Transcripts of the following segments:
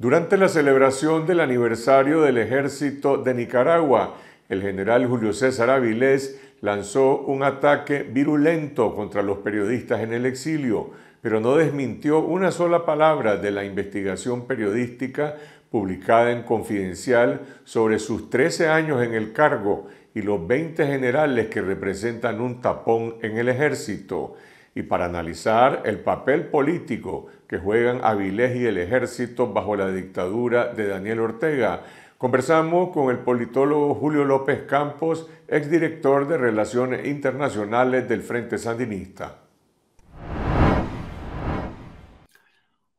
Durante la celebración del aniversario del ejército de Nicaragua, el general Julio César Avilés lanzó un ataque virulento contra los periodistas en el exilio, pero no desmintió una sola palabra de la investigación periodística publicada en Confidencial sobre sus 13 años en el cargo y los 20 generales que representan un tapón en el ejército y para analizar el papel político que juegan Avilés y el ejército bajo la dictadura de Daniel Ortega. Conversamos con el politólogo Julio López Campos, exdirector de Relaciones Internacionales del Frente Sandinista.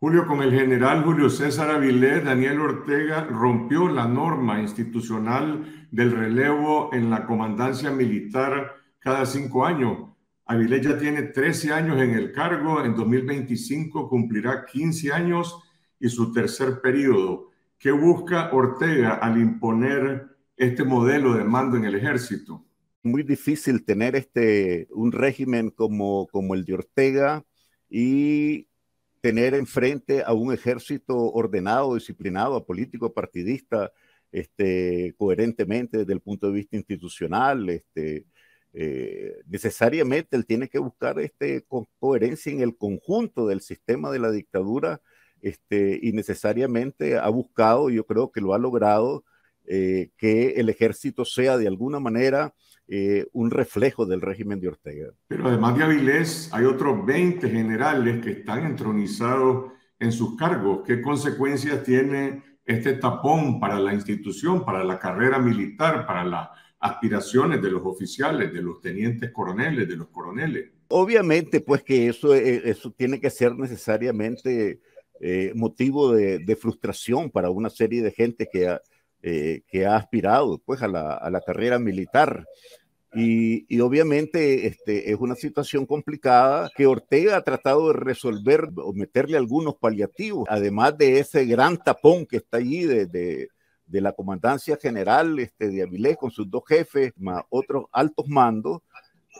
Julio, con el general Julio César Avilés, Daniel Ortega rompió la norma institucional del relevo en la comandancia militar cada cinco años. Avilés ya tiene 13 años en el cargo, en 2025 cumplirá 15 años y su tercer periodo. ¿Qué busca Ortega al imponer este modelo de mando en el ejército? Muy difícil tener este, un régimen como, como el de Ortega y tener enfrente a un ejército ordenado, disciplinado, político, partidista, este, coherentemente desde el punto de vista institucional, este, eh, necesariamente él tiene que buscar este, coherencia en el conjunto del sistema de la dictadura este, y necesariamente ha buscado, yo creo que lo ha logrado, eh, que el ejército sea de alguna manera eh, un reflejo del régimen de Ortega. Pero además de Avilés, hay otros 20 generales que están entronizados en sus cargos. ¿Qué consecuencias tiene este tapón para la institución, para la carrera militar, para la aspiraciones de los oficiales, de los tenientes coroneles, de los coroneles. Obviamente, pues que eso, eh, tiene que ser necesariamente eh, motivo de, frustración para una serie de gente que ha, eh, que ha aspirado pues, a, la, carrera militar. Y, obviamente este, es una situación complicada que Ortega ha tratado de resolver o meterle algunos paliativos, además de ese gran tapón que está allí de, de de la Comandancia General este, de Avilés con sus dos jefes, más otros altos mandos,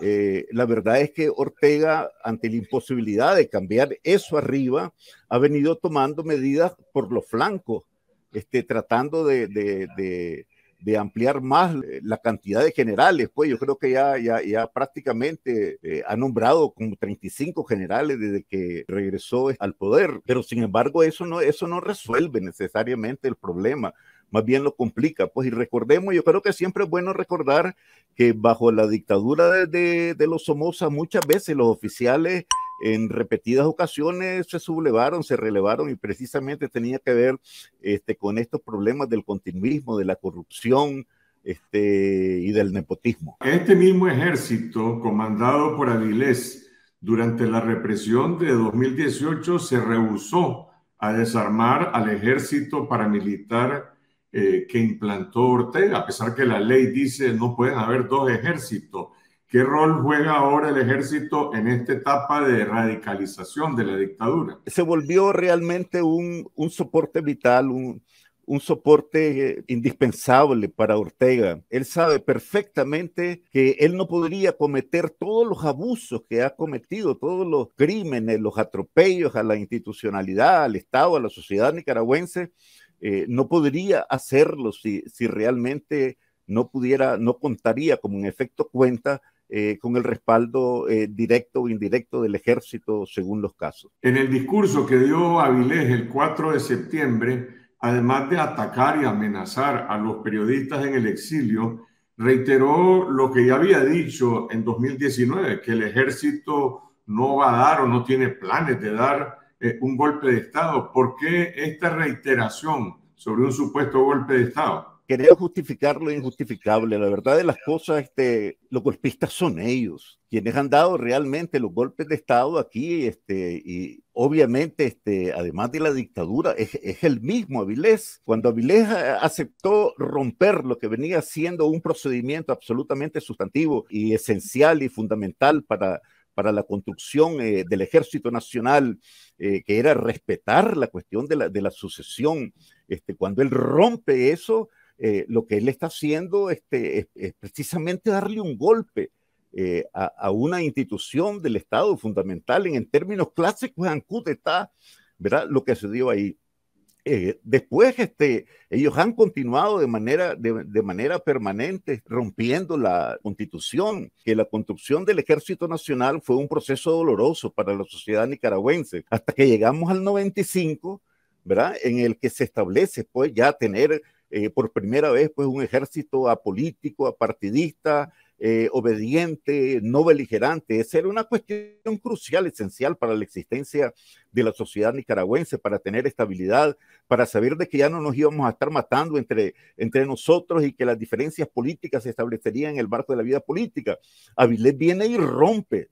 eh, la verdad es que Ortega, ante la imposibilidad de cambiar eso arriba, ha venido tomando medidas por los flancos, este, tratando de, de, ampliar más eh, la cantidad de generales. Pues yo creo que ya, ya, prácticamente eh, ha nombrado como 35 generales desde que regresó al poder, pero sin embargo eso no, eso no resuelve necesariamente el problema más bien lo complica. Pues y recordemos, yo creo que siempre es bueno recordar que bajo la dictadura de, de, los Somoza muchas veces los oficiales en repetidas ocasiones se sublevaron, se relevaron y precisamente tenía que ver este, con estos problemas del continuismo, de la corrupción este, y del nepotismo. Este mismo ejército, comandado por Avilés, durante la represión de 2018 se rehusó a desarmar al ejército paramilitar eh, que implantó Ortega, a pesar que la ley dice no pueden haber dos ejércitos. ¿Qué rol juega ahora el ejército en esta etapa de radicalización de la dictadura? Se volvió realmente un, soporte vital, un, un soporte eh, indispensable para Ortega. Él sabe perfectamente que él no podría cometer todos los abusos que ha cometido, todos los crímenes, los atropellos a la institucionalidad, al Estado, a la sociedad nicaragüense, eh, no podría hacerlo si, realmente no pudiera, no contaría como en efecto cuenta eh, con el respaldo eh, directo o indirecto del ejército, según los casos. En el discurso que dio Avilés el 4 de septiembre, además de atacar y amenazar a los periodistas en el exilio, reiteró lo que ya había dicho en 2019, que el ejército no va a dar o no tiene planes de dar eh, un golpe de Estado? ¿Por qué esta reiteración sobre un supuesto golpe de Estado? Quería justificar lo injustificable. La verdad de las cosas, este, los golpistas son ellos, quienes han dado realmente los golpes de Estado aquí, este, y obviamente, este, además de la dictadura, es, es, el mismo Avilés. Cuando Avilés eh, aceptó romper lo que venía siendo un procedimiento absolutamente sustantivo y esencial y fundamental para para la construcción eh, del Ejército Nacional, eh, que era respetar la cuestión de la, sucesión. Este, cuando él rompe eso, eh, lo que él está haciendo este, es, precisamente darle un golpe a, una institución del Estado fundamental en, términos clásicos, Ancud está, ¿verdad? Lo que se dio ahí. Eh, después este, ellos han continuado de manera, de, manera permanente rompiendo la constitución, que la construcción del ejército nacional fue un proceso doloroso para la sociedad nicaragüense, hasta que llegamos al 95, ¿verdad? En el que se establece pues ya tener eh, por primera vez pues un ejército apolítico, apartidista, eh, obediente, no beligerante. Esa era una cuestión crucial, esencial para la existencia de la sociedad nicaragüense, para tener estabilidad, para saber de que ya no nos íbamos a estar matando entre, entre nosotros y que las diferencias políticas se establecerían en el marco de la vida política. Avilés viene y rompe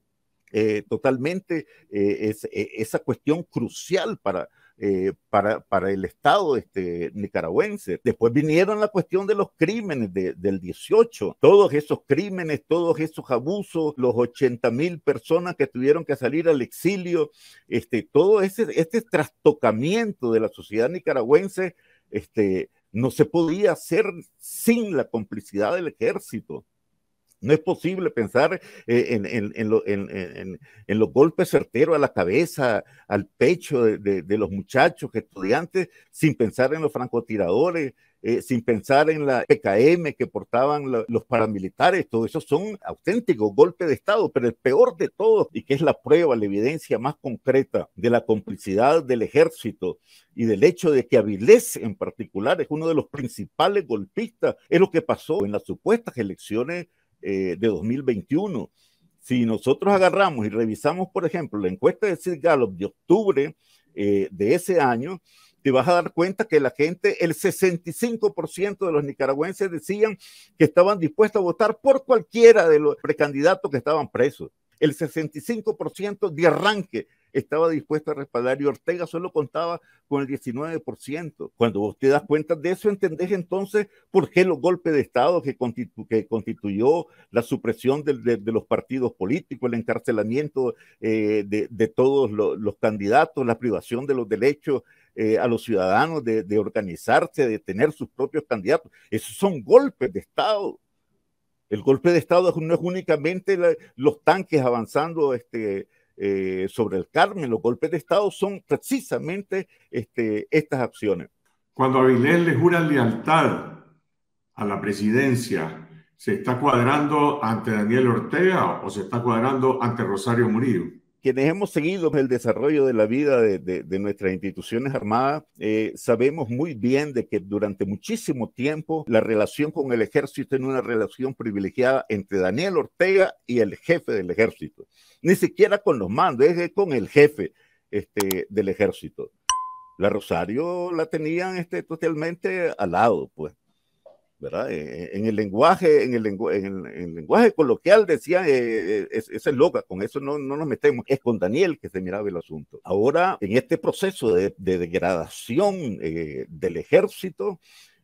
eh, totalmente eh, e, esa cuestión crucial para, eh, para, para el Estado este, nicaragüense. Después vinieron la cuestión de los crímenes del 18, todos esos crímenes, todos esos abusos, los 80 mil personas que tuvieron que salir al exilio, este, todo ese, este trastocamiento de la sociedad nicaragüense, este, no se podía hacer sin la complicidad del ejército. No es posible pensar eh, en, los golpes certeros a la cabeza, al pecho de, los muchachos, estudiantes, sin pensar en los francotiradores, eh, sin pensar en la PKM que portaban los paramilitares, todo eso son auténticos golpes de Estado, pero el peor de todos, y que es la prueba, la evidencia más concreta de la complicidad del ejército y del hecho de que Avilés en particular es uno de los principales golpistas, es lo que pasó en las supuestas elecciones eh, de 2021. Si nosotros agarramos y revisamos, por ejemplo, la encuesta de Sir Gallup de octubre eh, de ese año, te vas a dar cuenta que la gente, el 65% de los nicaragüenses decían que estaban dispuestos a votar por cualquiera de los precandidatos que estaban presos. El 65% de arranque estaba dispuesto a respaldar y Ortega solo contaba con el 19%. Cuando vos te das cuenta de eso, entendés entonces por qué los golpes de Estado que, constituyó la supresión de, los partidos políticos, el encarcelamiento eh, de, todos los, candidatos, la privación de los derechos eh, a los ciudadanos de, organizarse, de tener sus propios candidatos. Esos son golpes de Estado. El golpe de Estado no es únicamente los tanques avanzando este, eh, sobre el Carmen, los golpes de Estado son precisamente este, estas acciones. Cuando Avilés le jura lealtad a la presidencia, ¿se está cuadrando ante Daniel Ortega o se está cuadrando ante Rosario Murillo? quienes hemos seguido el desarrollo de la vida de, nuestras instituciones armadas, eh, sabemos muy bien de que durante muchísimo tiempo la relación con el ejército era una relación privilegiada entre Daniel Ortega y el jefe del ejército. Ni siquiera con los mandos, es con el jefe este, del ejército. La Rosario la tenían este, totalmente al lado, pues. ¿verdad? Eh, en el lenguaje, en el, lenguaje coloquial decía, eh, eh es, loca, con eso no, nos metemos. Es con Daniel que se miraba el asunto. Ahora, en este proceso de, degradación eh, del ejército,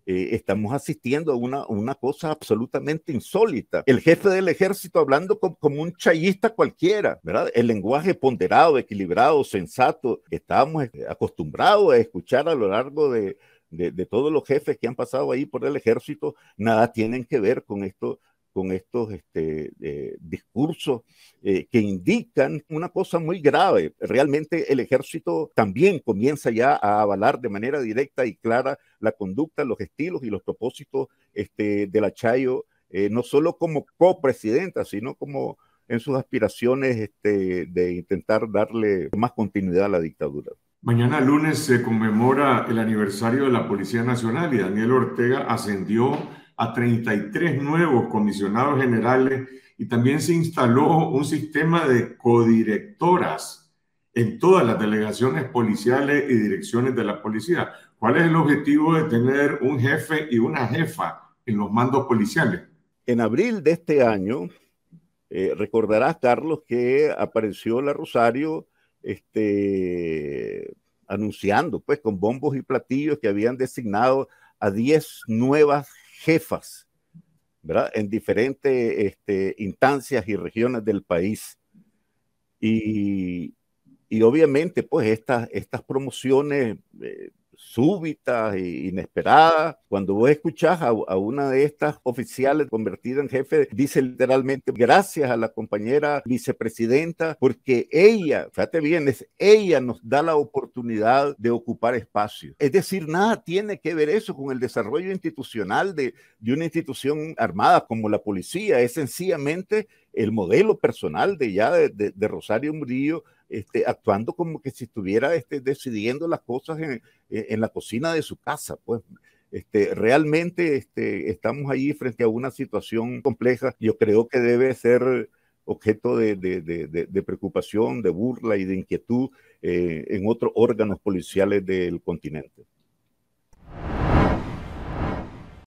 estamos asistiendo a una, una cosa absolutamente insólita. El jefe del ejército hablando como, un chayista cualquiera, ¿verdad? El lenguaje ponderado, equilibrado, sensato, estábamos acostumbrados a escuchar a lo largo de, de, todos los jefes que han pasado ahí por el ejército, nada tienen que ver con esto con estos este, eh, discursos eh, que indican una cosa muy grave. Realmente el ejército también comienza ya a avalar de manera directa y clara la conducta, los estilos y los propósitos este, de la Chayo, eh, no solo como copresidenta, sino como en sus aspiraciones este, de intentar darle más continuidad a la dictadura. Mañana lunes se conmemora el aniversario de la Policía Nacional y Daniel Ortega ascendió a 33 nuevos comisionados generales y también se instaló un sistema de codirectoras en todas las delegaciones policiales y direcciones de la policía. ¿Cuál es el objetivo de tener un jefe y una jefa en los mandos policiales? En abril de este año, eh, recordarás, Carlos, que apareció la Rosario este, anunciando, pues, con bombos y platillos que habían designado a 10 nuevas jefas, En diferentes este, instancias y regiones del país. Y, obviamente, pues, estas, promociones eh, súbitas e inesperadas. Cuando vos escuchás a, a, una de estas oficiales convertida en jefe, dice literalmente gracias a la compañera vicepresidenta, porque ella, fíjate bien, es ella nos da la oportunidad de ocupar espacio. Es decir, nada tiene que ver eso con el desarrollo institucional de, de una institución armada como la policía, es sencillamente el modelo personal de ya de, de, Rosario Murillo, este, actuando como que si estuviera este, decidiendo las cosas en, en, la cocina de su casa, pues. Este, realmente este, estamos allí frente a una situación compleja. Yo creo que debe ser objeto de, de, de, preocupación, de burla y de inquietud eh, en otros órganos policiales del continente.